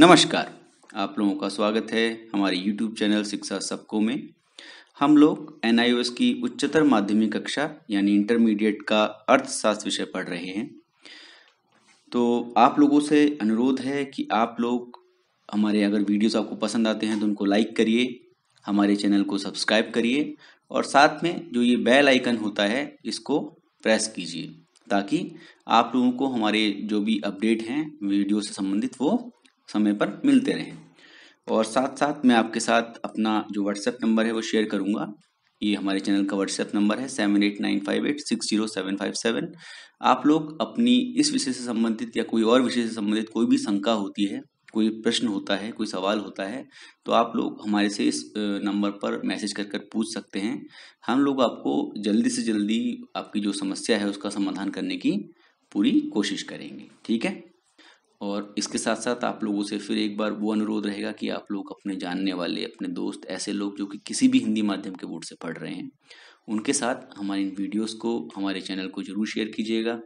नमस्कार आप लोगों का स्वागत है हमारे यूट्यूब चैनल शिक्षा सबको में हम लोग एन की उच्चतर माध्यमिक कक्षा यानी इंटरमीडिएट का अर्थशास्त्र विषय पढ़ रहे हैं तो आप लोगों से अनुरोध है कि आप लोग हमारे अगर वीडियोस आपको पसंद आते हैं तो उनको लाइक करिए हमारे चैनल को सब्सक्राइब करिए और साथ में जो ये बेल आइकन होता है इसको प्रेस कीजिए ताकि आप लोगों को हमारे जो भी अपडेट हैं वीडियो से संबंधित वो समय पर मिलते रहें और साथ साथ मैं आपके साथ अपना जो व्हाट्सएप नंबर है वो शेयर करूंगा ये हमारे चैनल का व्हाट्सएप नंबर है seven eight nine five eight six zero seven five seven आप लोग अपनी इस विषय से संबंधित या कोई और विषय से संबंधित कोई भी शंका होती है कोई प्रश्न होता है कोई सवाल होता है तो आप लोग हमारे से इस नंबर पर मैसेज कर कर पूछ सकते हैं हम लोग आपको जल्दी से जल्दी आपकी जो समस्या है उसका समाधान करने की पूरी कोशिश करेंगे ठीक है और इसके साथ साथ आप लोगों से फिर एक बार वो अनुरोध रहेगा कि आप लोग अपने जानने वाले अपने दोस्त ऐसे लोग जो कि किसी भी हिंदी माध्यम के बोर्ड से पढ़ रहे हैं उनके साथ हमारे इन वीडियोस को हमारे चैनल को जरूर शेयर कीजिएगा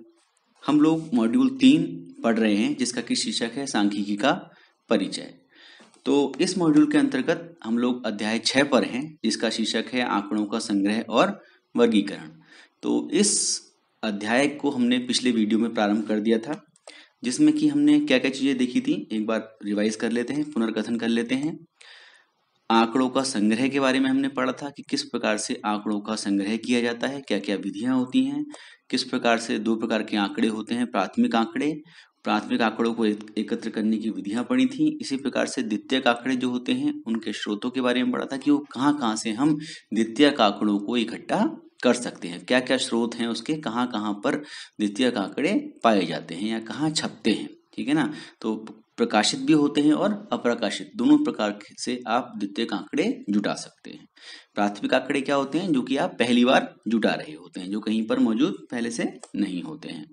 हम लोग मॉड्यूल तीन पढ़ रहे हैं जिसका कि शीर्षक है सांख्यिकी का परिचय तो इस मॉड्यूल के अंतर्गत हम लोग अध्याय छः पर हैं जिसका शीर्षक है आंकड़ों का संग्रह और वर्गीकरण तो इस अध्याय को हमने पिछले वीडियो में प्रारंभ कर दिया था जिसमें कि हमने क्या क्या चीज़ें देखी थी एक बार रिवाइज कर लेते हैं पुनर्कथन कर लेते हैं आंकड़ों का संग्रह के बारे में हमने पढ़ा था कि किस प्रकार से आंकड़ों का संग्रह किया जाता है क्या क्या विधियां होती हैं किस प्रकार से दो प्रकार के आंकड़े होते हैं प्राथमिक आंकड़े प्राथमिक आंकड़ों को एक, एकत्र करने की विधियां पढ़ी थी इसी प्रकार से द्वितीय आंकड़े जो होते हैं उनके स्रोतों के बारे में पढ़ा था कि वो कहाँ कहाँ से हम द्वितीय आंकड़ों को इकट्ठा कर सकते हैं क्या क्या स्रोत हैं उसके कहाँ कहाँ पर द्वितीय आंकड़े पाए जाते हैं या कहाँ छपते हैं ठीक है ना तो प्रकाशित भी होते हैं और अप्रकाशित दोनों प्रकार से आप द्वितीय आंकड़े जुटा सकते हैं प्राथमिक आंकड़े क्या होते हैं जो कि आप पहली बार जुटा रहे होते हैं जो कहीं पर मौजूद पहले से नहीं होते हैं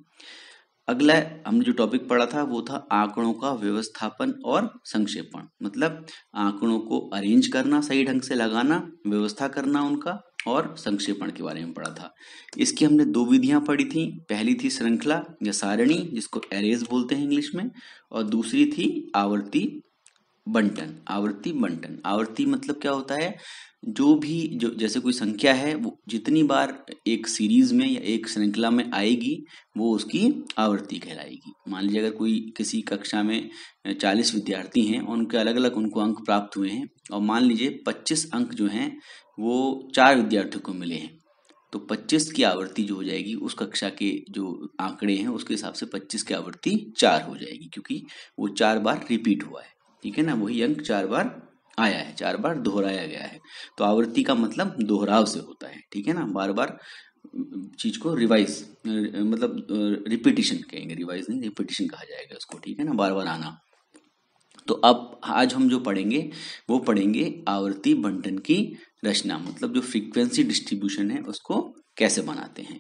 अगला हमने जो टॉपिक पढ़ा था वो था आंकड़ों का व्यवस्थापन और संक्षेपण मतलब आंकड़ों को अरेंज करना सही ढंग से लगाना व्यवस्था करना उनका और संक्षेपण के बारे में पढ़ा था इसकी हमने दो विधियां पढ़ी थी पहली थी श्रृंखला या सारणी जिसको एरेज बोलते हैं इंग्लिश में और दूसरी थी आवर्ती बंटन आवर्ती बंटन आवर्ती मतलब क्या होता है जो भी जो जैसे कोई संख्या है वो जितनी बार एक सीरीज में या एक श्रृंखला में आएगी वो उसकी आवर्ती कहलाएगी मान लीजिए अगर कोई किसी कक्षा में चालीस विद्यार्थी हैं और उनके अलग अलग उनको अंक प्राप्त हुए हैं और मान लीजिए 25 अंक जो हैं वो चार विद्यार्थियों को मिले हैं तो 25 की आवृत्ति जो हो जाएगी उस कक्षा के जो आंकड़े हैं उसके हिसाब से 25 की आवृत्ति चार हो जाएगी क्योंकि वो चार बार रिपीट हुआ है ठीक है ना वही अंक चार बार आया है चार बार दोहराया गया है तो आवृत्ति का मतलब दोहराव से होता है ठीक है ना बार बार चीज को रिवाइज मतलब रिपीटिशन कहेंगे रिवाइज नहीं रिपीटिशन कहा जाएगा उसको ठीक है ना बार बार आना तो अब आज हम जो पढ़ेंगे वो पढ़ेंगे आवर्ती बंटन की रचना मतलब जो फ्रीक्वेंसी डिस्ट्रीब्यूशन है उसको कैसे बनाते हैं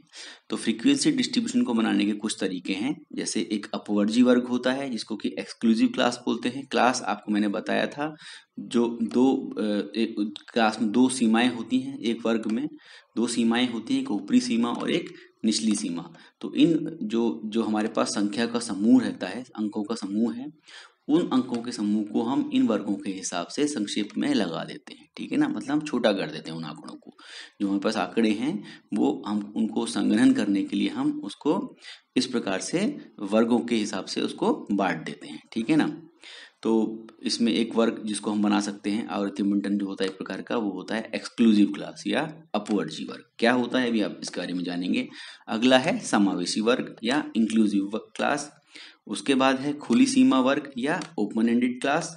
तो फ्रीक्वेंसी डिस्ट्रीब्यूशन को बनाने के कुछ तरीके हैं जैसे एक अपवर्जी वर्ग होता है जिसको कि एक्सक्लूसिव क्लास बोलते हैं क्लास आपको मैंने बताया था जो दो एक क्लास में दो सीमाएं होती हैं एक वर्ग में दो सीमाएं होती हैं एक ऊपरी सीमा और एक निचली सीमा तो इन जो जो हमारे पास संख्या का समूह रहता है अंकों का समूह है उन अंकों के समूह को हम इन वर्गों के हिसाब से संक्षेप में लगा देते हैं ठीक है ना मतलब हम छोटा कर देते हैं उन आंकड़ों को जो हमारे पास आंकड़े हैं वो हम उनको संग्रहण करने के लिए हम उसको इस प्रकार से वर्गों के हिसाब से उसको बांट देते हैं ठीक है ना तो इसमें एक वर्ग जिसको हम बना सकते हैं आवृत्ति मिंटन जो होता है एक प्रकार का वो होता है एक्सक्लूसिव क्लास या अपवर्जी वर्ग क्या होता है अभी आप इसके बारे में जानेंगे अगला है समावेशी वर्ग या इंक्लूसिव क्लास उसके बाद है खुली सीमा वर्ग या ओपन एंडेड क्लास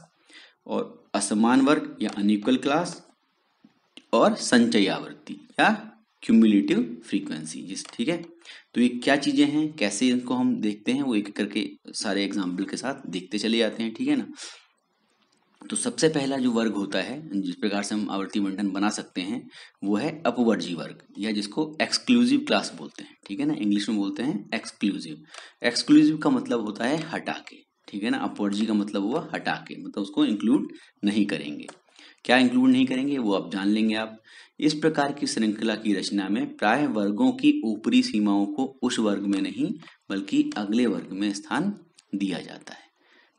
और असमान वर्ग या अनिक्वल क्लास और संचय आवृत्ति या क्यूमुलेटिव फ्रीक्वेंसी जिस ठीक है तो ये क्या चीज़ें हैं कैसे इनको हम देखते हैं वो एक करके सारे एग्जाम्पल के साथ देखते चले जाते हैं ठीक है ना तो सबसे पहला जो वर्ग होता है जिस प्रकार से हम आवर्ती बंटन बना सकते हैं वो है अपवर्जी वर्ग या जिसको एक्सक्लूसिव क्लास बोलते हैं ठीक है ना इंग्लिश में बोलते हैं एक्सक्लूसिव एक्सक्लूसिव का मतलब होता है हटा के ठीक है ना अपवर्जी का मतलब हुआ हटा के मतलब उसको इंक्लूड नहीं करेंगे क्या इंक्लूड नहीं करेंगे वो आप जान लेंगे आप इस प्रकार की श्रृंखला की रचना में प्राय वर्गों की ऊपरी सीमाओं को उस वर्ग में नहीं बल्कि अगले वर्ग में स्थान दिया जाता है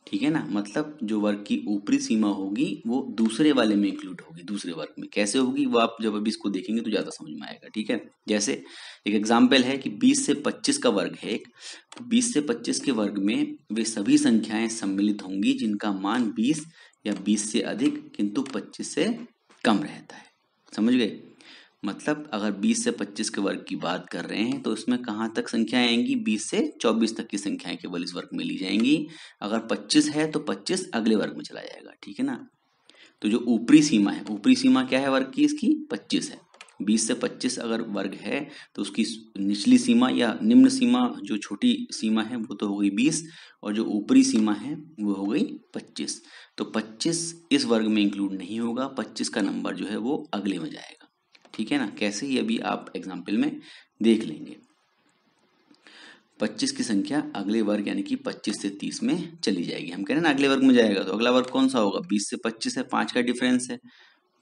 ठीक है ना मतलब जो वर्ग की ऊपरी सीमा होगी वो दूसरे वाले में इंक्लूड होगी दूसरे वर्ग में कैसे होगी वो आप जब अभी इसको देखेंगे तो ज़्यादा समझ में आएगा ठीक है जैसे एक एग्जाम्पल है कि 20 से 25 का वर्ग है एक तो 20 से 25 के वर्ग में वे सभी संख्याएं सम्मिलित होंगी जिनका मान 20 या 20 से अधिक किंतु 25 से कम रहता है समझ गए मतलब अगर 20 से 25 के वर्ग की बात कर रहे हैं तो इसमें कहाँ तक संख्याएं आएंगी 20 से 24 तक की संख्याएं केवल इस वर्ग में ली जाएंगी अगर 25 है तो 25 अगले वर्ग में चला जाएगा ठीक है ना तो जो ऊपरी सीमा है ऊपरी सीमा क्या है वर्ग की इसकी 25 है 20 से 25 अगर वर्ग है तो उसकी निचली सीमा या निम्न सीमा जो छोटी सीमा है वो तो हो गई बीस और जो ऊपरी सीमा है वो हो गई पच्चीस तो पच्चीस इस वर्ग में इंक्लूड नहीं होगा पच्चीस का नंबर जो है वो अगले में जाएगा ठीक है ना कैसे ही अभी आप एग्जाम्पल में देख लेंगे 25 की संख्या अगले वर्ग यानी कि 25 से 30 में चली जाएगी हम कह रहे हैं ना अगले वर्ग में जाएगा तो अगला वर्ग कौन सा होगा 20 से 25 है पांच का डिफरेंस है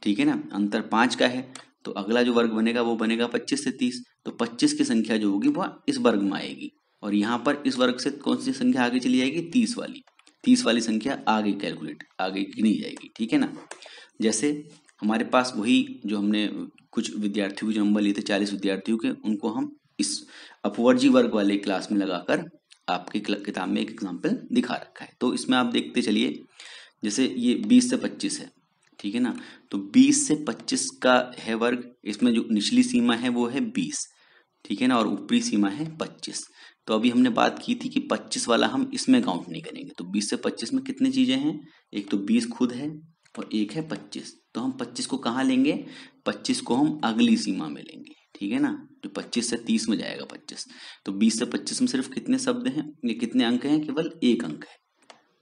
ठीक है ना अंतर पांच का है तो अगला जो वर्ग बनेगा वो बनेगा 25 से 30 तो 25 की संख्या जो होगी वह इस वर्ग में आएगी और यहाँ पर इस वर्ग से कौन सी संख्या आगे चली जाएगी तीस वाली तीस वाली संख्या आगे कैलकुलेट आगे गिनी जाएगी ठीक है ना जैसे हमारे पास वही जो हमने कुछ विद्यार्थियों के जो नंबर लिए थे चालीस विद्यार्थियों के उनको हम इस अपवर्जी वर्ग वाले क्लास में लगाकर आपके किताब में एक एग्जाम्पल दिखा रखा है तो इसमें आप देखते चलिए जैसे ये बीस से पच्चीस है ठीक है ना तो बीस से पच्चीस का है वर्ग इसमें जो निचली सीमा है वो है बीस ठीक है ना और ऊपरी सीमा है पच्चीस तो अभी हमने बात की थी कि पच्चीस वाला हम इसमें काउंट नहीं करेंगे तो बीस से पच्चीस में कितनी चीज़ें हैं एक तो बीस खुद है और एक है पच्चीस तो हम पच्चीस को कहाँ लेंगे पच्चीस को हम अगली सीमा में लेंगे ठीक है ना जो तो पच्चीस से तीस में जाएगा पच्चीस तो बीस से पच्चीस में सिर्फ कितने शब्द हैं ये कितने अंक हैं केवल एक अंक है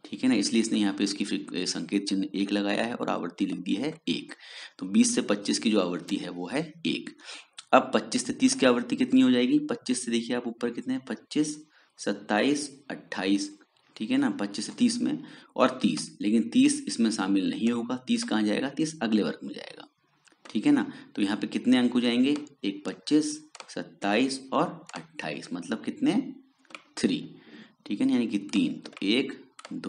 ठीक है ना इसलिए इसने यहाँ पे इसकी संकेत चिन्ह एक लगाया है और आवृत्ति लिख दी है एक तो बीस से पच्चीस की जो आवृत्ति है वो है एक अब पच्चीस से तीस की आवृत्ति कितनी हो जाएगी पच्चीस से देखिए आप ऊपर कितने हैं सत्ताईस अट्ठाईस ठीक है ना पच्चीस से तीस में और तीस लेकिन तीस इसमें शामिल नहीं होगा तीस कहाँ जाएगा तीस अगले वर्ग में जाएगा ठीक है ना तो यहाँ पे कितने अंक हो जाएंगे एक पच्चीस सत्ताईस और अट्ठाईस मतलब कितने थ्री ठीक है ना यानी कि तीन तो एक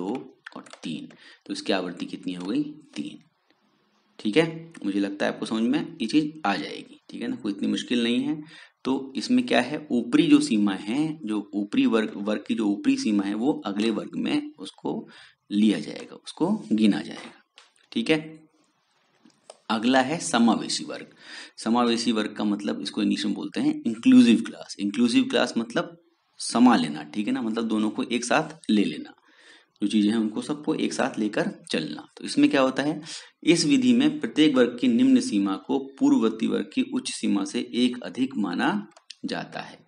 दो और तीन तो इसकी आवृत्ति कितनी हो गई तीन ठीक है मुझे लगता है आपको समझ में ये चीज़ आ जाएगी ठीक है ना कोई इतनी मुश्किल नहीं है तो इसमें क्या है ऊपरी जो सीमा है जो ऊपरी वर्ग वर्ग की जो ऊपरी सीमा है वो अगले वर्ग में उसको लिया जाएगा उसको गिना जाएगा ठीक है अगला है समावेशी वर्ग समावेशी वर्ग का मतलब इसको इंग्लिश में बोलते हैं इंक्लूसिव क्लास इंक्लूसिव क्लास मतलब समा लेना ठीक है ना मतलब दोनों को एक साथ ले लेना जो चीज़ें हैं उनको सबको एक साथ लेकर चलना तो इसमें क्या होता है इस विधि में प्रत्येक वर्ग की निम्न सीमा को पूर्ववर्ती वर्ग की उच्च सीमा से एक अधिक माना जाता है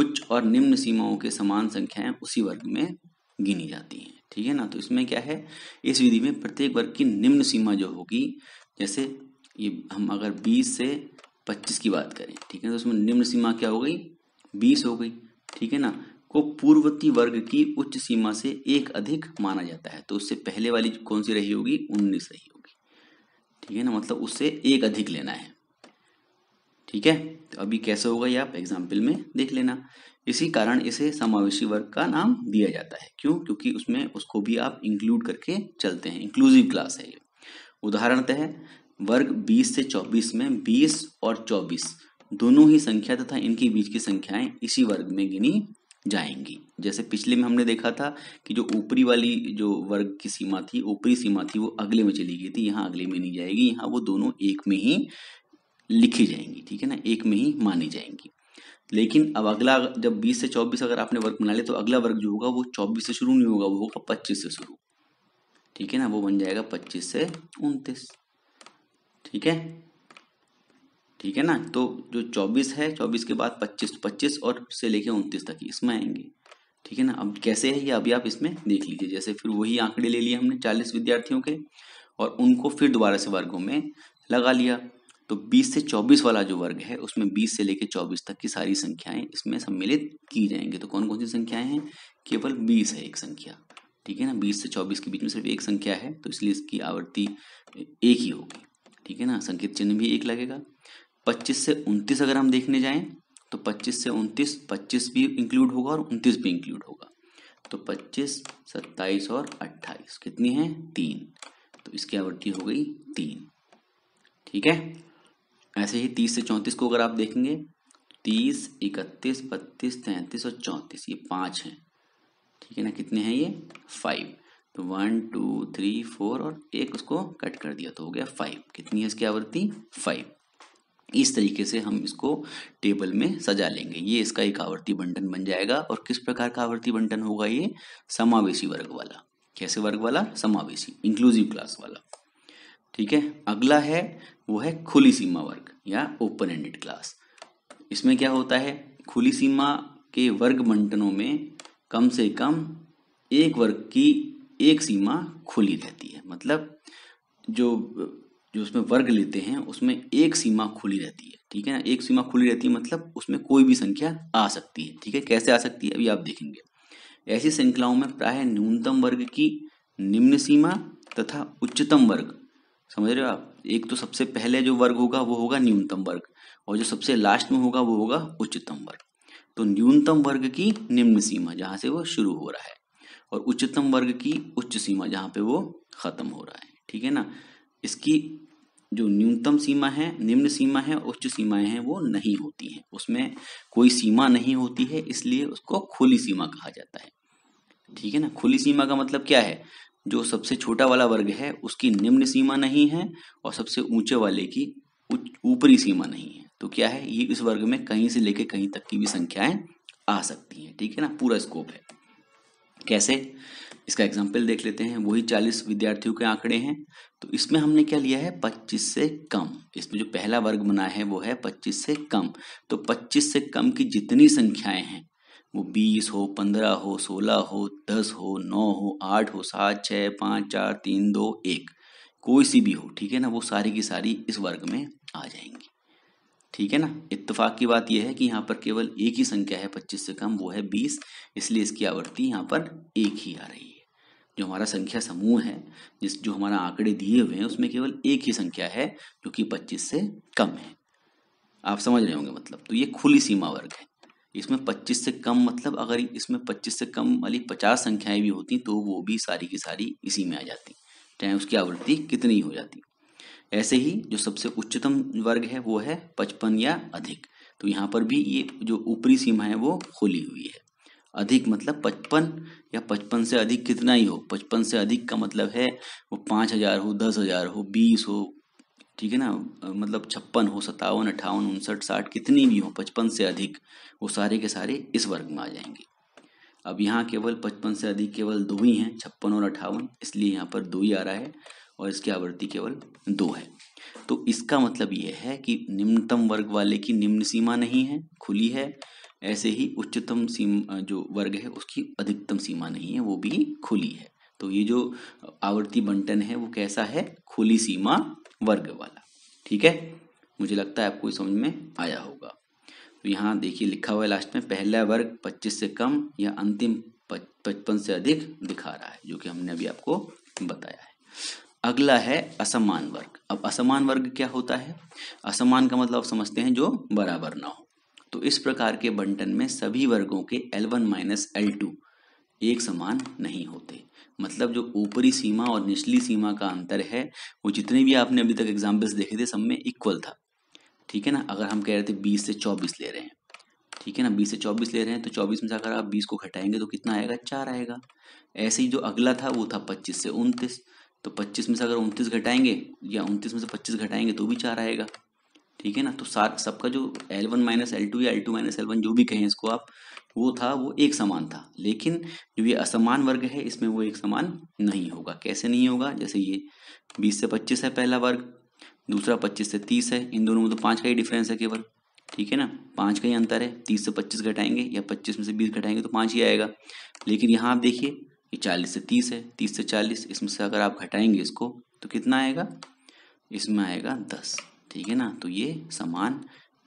उच्च और निम्न सीमाओं के समान संख्याएं उसी वर्ग में गिनी जाती हैं ठीक है ना तो इसमें क्या है इस विधि में प्रत्येक वर्ग की निम्न सीमा जो होगी जैसे ये हम अगर 20 से 25 की बात करें ठीक है तो उसमें निम्न सीमा क्या हो गई 20 हो गई ठीक है ना को पूर्ववर्ती वर्ग की उच्च सीमा से एक अधिक माना जाता है तो उससे पहले वाली कौन सी रही होगी उन्नीस रही होगी ठीक है ना मतलब उससे एक अधिक लेना है ठीक है तो अभी कैसे होगा ये आप एग्जाम्पल में देख लेना इसी कारण इसे समावेशी वर्ग का नाम दिया जाता है क्यों क्योंकि उसमें उसको भी आप इंक्लूड करके चलते हैं इंक्लूसिव क्लास है ये उदाहरणतः वर्ग 20 से 24 में 20 और 24 दोनों ही संख्या तथा इनके बीच की संख्याएं इसी वर्ग में गिनी जाएंगी जैसे पिछले में हमने देखा था कि जो ऊपरी वाली जो वर्ग की सीमा थी ऊपरी सीमा थी वो अगले में चली गई थी यहाँ अगले में नहीं जाएगी यहाँ वो दोनों एक में ही लिखी जाएंगी ठीक है ना एक में ही मानी जाएंगी लेकिन अब अगला जब 20 से 24 अगर आपने वर्ग बना लिया तो अगला वर्ग जो होगा वो 24 से शुरू नहीं होगा वो होगा 25 से शुरू ठीक है ना वो बन जाएगा 25 से उनतीस ठीक है ठीक है ना तो जो चौबीस है चौबीस के बाद पच्चीस पच्चीस और से लेके उनतीस तक इसमें आएंगे ठीक है ना अब कैसे है ये अभी आप इसमें देख लीजिए जैसे फिर वही आंकड़े ले लिए हमने चालीस विद्यार्थियों के और उनको फिर दोबारा से वर्गों में लगा लिया तो 20 से 24 वाला जो वर्ग है उसमें 20 से लेकर 24 तक की सारी संख्याएं इसमें सम्मिलित की जाएंगी तो कौन कौन सी संख्याएं हैं केवल 20 है एक संख्या ठीक है ना 20 से 24 के बीच में सिर्फ एक संख्या है तो इसलिए इसकी आवृत्ति एक ही होगी ठीक है ना संकेत चिन्ह भी एक लगेगा 25 से 29 अगर हम देखने जाएं तो 25 से 29 25 भी इंक्लूड होगा और 29 भी इंक्लूड होगा तो 25 27 और 28 कितनी है तीन तो इसकी आवृत्ति हो गई तीन ठीक है ऐसे ही 30 से 34 को अगर आप देखेंगे 30 31 32 33 और 34 ये पांच हैं ठीक है ना कितने हैं ये फाइव तो वन टू थ्री फोर और एक उसको कट कर दिया तो हो गया फाइव कितनी है इसकी आवृत्ति फाइव इस तरीके से हम इसको टेबल में सजा लेंगे ये इसका एक आवर्ती बंटन बन जाएगा और किस प्रकार का आवर्ती बंटन होगा ये समावेशी वर्ग वाला कैसे वर्ग वाला समावेशी इंक्लूसिव क्लास वाला ठीक है अगला है वो है खुली सीमा वर्ग या ओपन एंडेड क्लास इसमें क्या होता है खुली सीमा के वर्ग बंटनों में कम से कम एक वर्ग की एक सीमा खुली रहती है मतलब जो जो उसमें वर्ग लेते हैं उसमें एक सीमा खुली रहती है ठीक है ना एक सीमा खुली रहती है मतलब उसमें कोई भी संख्या आ सकती है ठीक है कैसे आ सकती है अभी आप देखेंगे ऐसी श्रृंखलाओं में प्राय न्यूनतम वर्ग की निम्न सीमा तथा उच्चतम वर्ग समझ रहे हो आप एक तो सबसे पहले जो वर्ग होगा वो होगा न्यूनतम वर्ग और जो सबसे लास्ट में होगा वो होगा उच्चतम वर्ग तो न्यूनतम वर्ग की निम्न सीमा जहाँ से वो शुरू हो रहा है और उच्चतम वर्ग की उच्च सीमा जहाँ पे वो ख़त्म हो रहा है ठीक है ना इसकी जो न्यूनतम सीमा है निम्न सीमा है उच्च सीमाएं हैं वो नहीं होती हैं उसमें कोई सीमा नहीं होती है इसलिए उसको खुली सीमा कहा जाता है ठीक है ना खुली सीमा का मतलब क्या है जो सबसे छोटा वाला वर्ग है उसकी निम्न सीमा नहीं है और सबसे ऊंचे वाले की ऊपरी सीमा नहीं है तो क्या है ये इस वर्ग में कहीं से लेके कहीं तक की भी संख्याएं आ सकती हैं ठीक है ना पूरा स्कोप है कैसे इसका एग्जाम्पल देख लेते हैं वही चालीस विद्यार्थियों के आंकड़े हैं तो इसमें हमने क्या लिया है पच्चीस से कम इसमें जो पहला वर्ग बना है वो है पच्चीस से कम तो पच्चीस से कम की जितनी संख्याएं हैं वो बीस हो पंद्रह हो सोलह हो दस हो नौ हो आठ हो सात छः पाँच चार तीन दो एक कोई सी भी हो ठीक है ना वो सारी की सारी इस वर्ग में आ जाएंगी ठीक है ना इतफाक की बात यह है कि यहाँ पर केवल एक ही संख्या है पच्चीस से कम वो है बीस इसलिए इसकी आवृत्ति यहाँ पर एक ही आ रही है जो हमारा संख्या समूह है जिस जो हमारा आंकड़े दिए हुए हैं उसमें केवल एक ही संख्या है जो कि पच्चीस से कम है आप समझ रहे होंगे मतलब तो ये खुली सीमा वर्ग है इसमें 25 से कम मतलब अगर इसमें 25 से कम वाली 50 संख्याएं भी होती तो वो भी सारी की सारी इसी में आ जाती चाहे उसकी आवृत्ति कितनी हो जाती ऐसे ही जो सबसे उच्चतम वर्ग है वो है पचपन या अधिक तो यहाँ पर भी ये जो ऊपरी सीमा है वो खुली हुई है अधिक मतलब पचपन या पचपन से अधिक कितना ही हो पचपन से अधिक का मतलब है वो पाँच हज़ार हो दस हज़ार हो बीस हो ठीक है ना मतलब छप्पन हो सत्तावन अट्ठावन उनसठ साठ कितनी भी हो पचपन से अधिक वो सारे के सारे इस वर्ग में आ जाएंगे अब यहाँ केवल पचपन से अधिक केवल दो ही हैं छप्पन और अट्ठावन इसलिए यहाँ पर दो ही आ रहा है और इसकी आवृत्ति केवल दो है तो इसका मतलब ये है कि निम्नतम वर्ग वाले की निम्न सीमा नहीं है खुली है ऐसे ही उच्चतम सीमा जो वर्ग है उसकी अधिकतम सीमा नहीं है वो भी खुली है तो ये जो आवर्ती बंटन है वो कैसा है खुली सीमा वर्ग वाला ठीक है मुझे लगता है आपको समझ में आया होगा तो यहाँ देखिए लिखा हुआ है लास्ट में पहला वर्ग 25 से कम या अंतिम 55 से अधिक दिखा रहा है जो कि हमने अभी आपको बताया है अगला है असमान वर्ग अब असमान वर्ग क्या होता है असमान का मतलब आप समझते हैं जो बराबर ना हो तो इस प्रकार के बंटन में सभी वर्गों के L one minus L two एक समान नहीं होते मतलब जो ऊपरी सीमा और निचली सीमा का अंतर है वो जितने भी आपने अभी तक एग्जाम्पल्स देखे थे सब में इक्वल था ठीक है ना अगर हम कह रहे थे बीस से चौबीस ले रहे हैं ठीक है ना बीस से चौबीस ले रहे हैं तो चौबीस में से अगर आप बीस को घटाएंगे तो कितना आएगा चार आएगा ऐसे ही जो अगला था वो था पच्चीस से उनतीस तो पच्चीस में से अगर उनतीस घटाएंगे या उनतीस में से पच्चीस घटाएंगे तो भी चार आएगा ठीक है ना तो सार सबका जो L one minus L two या L two minus L one जो भी कहें इसको आप वो था वो एक समान था लेकिन जो ये असमान वर्ग है इसमें वो एक समान नहीं होगा कैसे नहीं होगा जैसे ये बीस से पच्चीस है पहला वर्ग दूसरा पच्चीस से तीस है इन दोनों में तो पाँच का ही डिफरेंस है केवल ठीक है ना पाँच का ही अंतर है तीस से पच्चीस घटाएंगे या पच्चीस में से बीस घटाएंगे तो पाँच ही आएगा लेकिन यहाँ आप देखिए ये चालीस से तीस है तीस से चालीस इसमें से अगर आप घटाएंगे इसको तो कितना आएगा इसमें आएगा दस ठीक है ना तो ये समान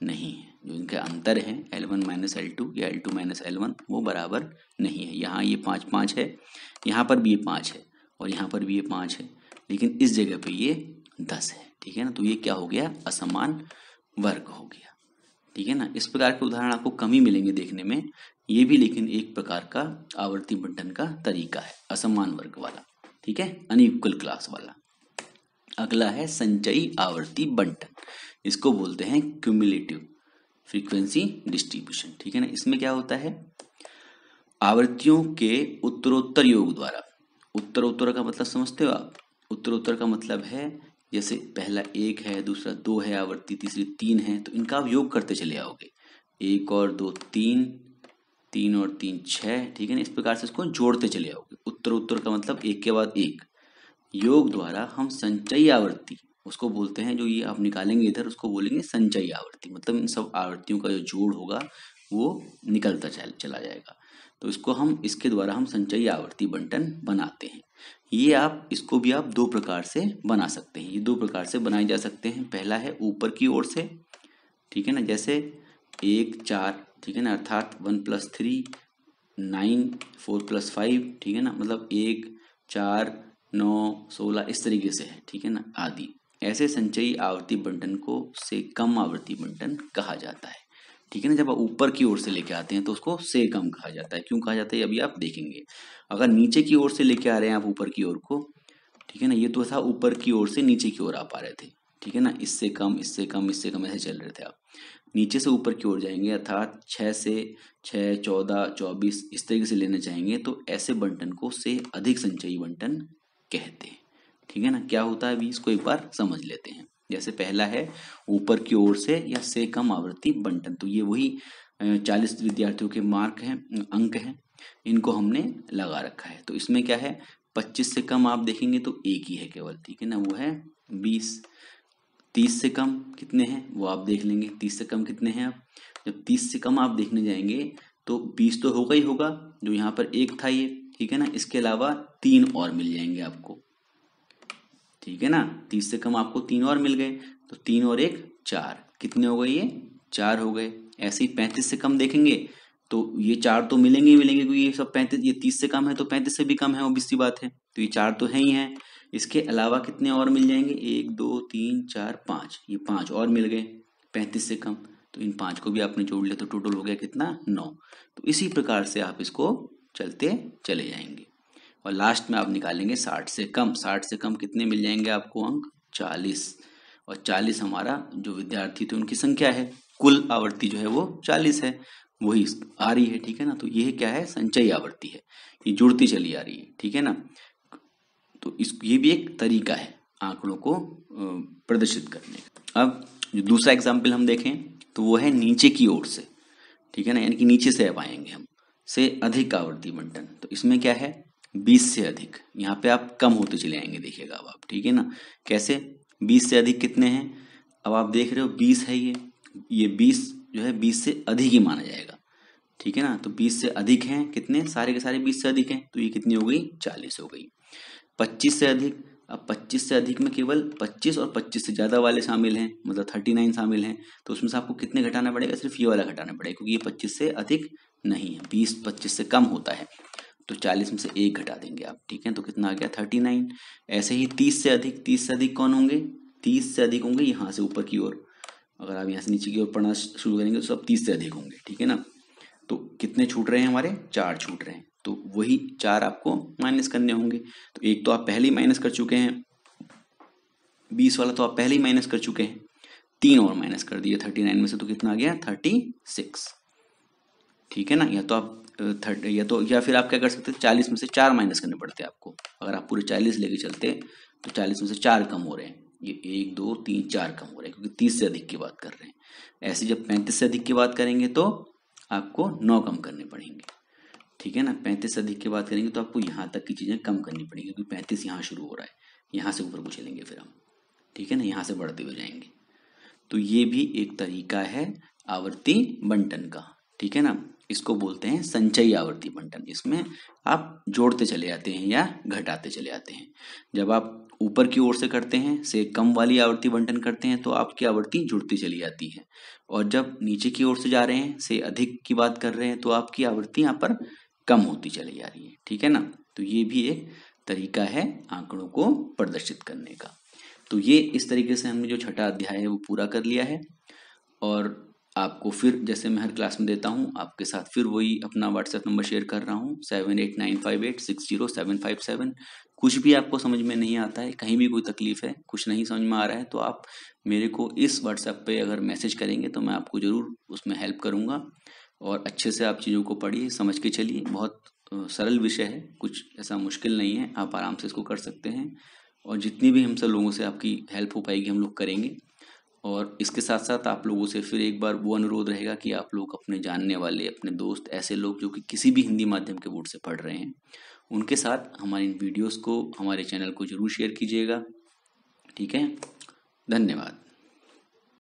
नहीं है जो इनके अंतर हैं L one minus L two या L two minus L one वो बराबर नहीं है यहाँ ये पाँच पाँच है यहाँ पर भी ये पाँच है और यहाँ पर भी ये पाँच है लेकिन इस जगह पे ये दस है ठीक है ना तो ये क्या हो गया असमान वर्ग हो गया ठीक है ना इस प्रकार के उदाहरण आपको कमी मिलेंगे देखने में ये भी लेकिन एक प्रकार का आवर्ती बंटन का तरीका है असमान वर्ग वाला ठीक है अनइक्वल क्लास वाला अगला है संचयी आवर्ती बंटन इसको बोलते हैं क्यूमुलेटिव फ्रीक्वेंसी डिस्ट्रीब्यूशन ठीक है ना इसमें क्या होता है आवर्तियों के उत्तरोत्तर योग द्वारा उत्तर उत्तर का मतलब समझते हो आप उत्तर उत्तर का मतलब है जैसे पहला एक है दूसरा दो है आवर्ती तीसरी तीन है तो इनका आप योग करते चले आओगे एक और दो तीन तीन और तीन छः ठीक है ना इस प्रकार से इसको जोड़ते चले आओगे उत्तर उत्तर का मतलब एक के बाद एक योग द्वारा हम संचयी आवृत्ति उसको बोलते हैं जो ये आप निकालेंगे इधर उसको बोलेंगे संचयी आवृत्ति मतलब इन सब आवृत्तियों का जो जोड़ होगा वो निकलता चला जाएगा तो इसको हम इसके द्वारा हम संचयी आवृत्ति बंटन बनाते हैं ये आप इसको भी आप दो प्रकार से बना सकते हैं ये दो प्रकार से बनाए जा सकते हैं पहला है ऊपर की ओर से ठीक है ना जैसे एक चार ठीक है ना अर्थात one plus three nine four plus five ठीक है ना मतलब एक चार नौ सोलह इस तरीके से है ठीक है ना आदि ऐसे संचयी आवृत्ति बंटन को से कम आवृत्ति बंटन कहा जाता है ठीक है ना जब आप ऊपर की ओर से लेके आते हैं तो उसको से कम कहा जाता है क्यों कहा जाता है अभी आप देखेंगे अगर नीचे की ओर से लेके आ रहे हैं आप ऊपर की ओर को ठीक है ना ये तो था ऊपर की ओर से नीचे की ओर आ पा रहे थे ठीक है ना इससे कम इससे कम इससे कम ऐसे चल रहे थे आप नीचे से ऊपर की ओर जाएंगे अर्थात छः से छः चौदह चौबीस इस तरीके से लेने जाएंगे तो ऐसे बंटन को से अधिक संचयी बंटन कहते हैं ठीक है ना क्या होता है अभी इसको एक बार समझ लेते हैं जैसे पहला है ऊपर की ओर से या से कम आवृत्ति बंटन तो ये वही चालीस विद्यार्थियों के मार्क हैं अंक हैं इनको हमने लगा रखा है तो इसमें क्या है पच्चीस से कम आप देखेंगे तो एक ही है केवल ठीक है ना वो है बीस तीस से कम कितने हैं वो आप देख लेंगे तीस से कम कितने हैं आप जब तीस से कम आप देखने जाएंगे तो बीस तो होगा ही होगा जो यहाँ पर एक था ये ठीक है ना इसके अलावा तीन और मिल जाएंगे आपको ठीक है ना तीस से कम आपको तीन और मिल गए तो तीन और एक चार कितने हो गए ये चार हो गए ऐसे ही पैंतीस से कम देखेंगे तो ये चार तो मिलेंगे ही मिलेंगे क्योंकि ये सब पैंतीस ये तीस से कम है तो पैंतीस से भी कम है ओबीसी बात है तो ये चार तो है ही है इसके अलावा कितने और मिल जाएंगे एक दो तीन चार पाँच ये पाँच और मिल गए पैंतीस से कम तो इन पाँच को भी आपने जोड़ लिया तो टोटल हो गया कितना नौ तो इसी प्रकार से आप इसको चलते चले जाएंगे और लास्ट में आप निकालेंगे साठ से कम साठ से कम कितने मिल जाएंगे आपको अंक चालीस और चालीस हमारा जो विद्यार्थी थे उनकी संख्या है कुल आवृत्ति जो है वो चालीस है वही आ रही है ठीक है ना तो ये क्या है संचयी आवृत्ति है ये जुड़ती चली आ रही है ठीक है ना तो इस ये भी एक तरीका है आंकड़ों को प्रदर्शित करने का अब जो दूसरा एग्जाम्पल हम देखें तो वो है नीचे की ओर से ठीक है ना यानी कि नीचे से अब आएंगे हम से अधिक आवर्ती बंटन तो इसमें क्या है बीस से अधिक यहाँ पे आप कम होते चले आएंगे देखिएगा अब आप ठीक है ना कैसे बीस से अधिक कितने हैं अब आप देख रहे हो बीस है ये ये बीस जो है बीस से अधिक ही माना जाएगा ठीक है ना तो बीस से अधिक हैं कितने सारे के सारे बीस से अधिक हैं तो ये कितनी हो गई चालीस हो गई पच्चीस से अधिक अब 25 से अधिक में केवल 25 और 25 से ज़्यादा वाले शामिल हैं मतलब 39 शामिल हैं तो उसमें से आपको कितने घटाना पड़ेगा सिर्फ ये वाला घटाना पड़ेगा क्योंकि ये 25 से अधिक नहीं है बीस पच्चीस से कम होता है तो चालीस में से एक घटा देंगे आप ठीक है तो कितना आ गया थर्टी नाइन ऐसे ही तीस से अधिक तीस से अधिक कौन होंगे तीस से अधिक होंगे यहाँ से ऊपर की ओर अगर आप यहाँ से नीचे की ओर पढ़ना शुरू करेंगे तो सब तीस से अधिक होंगे ठीक है ना तो कितने छूट रहे हैं हमारे चार छूट रहे हैं तो वही चार आपको माइनस करने होंगे तो एक तो आप पहले ही माइनस कर चुके हैं बीस वाला तो आप पहले ही माइनस कर चुके हैं तीन और माइनस कर दिए थर्टी नाइन में से तो कितना आ गया थर्टी सिक्स ठीक है ना या तो आप थर्ड या तो या फिर आप क्या कर सकते चालीस में से चार माइनस करने पड़ते हैं आपको अगर आप पूरे चालीस लेके चलते तो चालीस में से चार कम हो रहे हैं ये एक दो तीन चार कम हो रहे हैं क्योंकि तीस से अधिक की बात कर रहे हैं ऐसे जब पैंतीस से अधिक की बात करेंगे तो आपको नौ कम करने पड़ेंगे ठीक है ना पैंतीस से अधिक की बात करेंगे तो आपको यहाँ तक की चीज़ें कम करनी पड़ेंगी क्योंकि पैंतीस यहाँ शुरू हो रहा है यहाँ से ऊपर पूछे लेंगे फिर हम ठीक है ना यहाँ से बढ़ते हुए जाएंगे तो ये भी एक तरीका है आवर्ती बंटन का ठीक है ना इसको बोलते हैं संचयी आवर्ती बंटन इसमें आप जोड़ते चले जाते हैं या घटाते चले जाते हैं जब आप ऊपर की ओर से करते हैं से कम वाली आवर्ती बंटन करते हैं तो आपकी आवृत्ति जुड़ती चली जाती है और जब नीचे की ओर से जा रहे हैं से अधिक की बात कर रहे हैं तो आपकी आवृत्ति यहाँ पर कम होती चली जा रही है ठीक है ना तो ये भी एक तरीका है आंकड़ों को प्रदर्शित करने का तो ये इस तरीके से हमने जो छठा अध्याय है वो पूरा कर लिया है और आपको फिर जैसे मैं हर क्लास में देता हूँ आपके साथ फिर वही अपना व्हाट्सएप नंबर शेयर कर रहा हूँ seven eight nine five eight six zero seven five seven कुछ भी आपको समझ में नहीं आता है कहीं भी कोई तकलीफ है कुछ नहीं समझ में आ रहा है तो आप मेरे को इस व्हाट्सएप पे अगर मैसेज करेंगे तो मैं आपको ज़रूर उसमें हेल्प करूँगा और अच्छे से आप चीज़ों को पढ़िए समझ के चलिए बहुत सरल विषय है कुछ ऐसा मुश्किल नहीं है आप आराम से इसको कर सकते हैं और जितनी भी हमसे लोगों से आपकी हेल्प हो पाएगी हम लोग करेंगे और इसके साथ साथ आप लोगों से फिर एक बार वो अनुरोध रहेगा कि आप लोग अपने जानने वाले अपने दोस्त ऐसे लोग जो कि किसी भी हिंदी माध्यम के बोर्ड से पढ़ रहे हैं उनके साथ हमारे इन वीडियोस को हमारे चैनल को जरूर शेयर कीजिएगा ठीक है धन्यवाद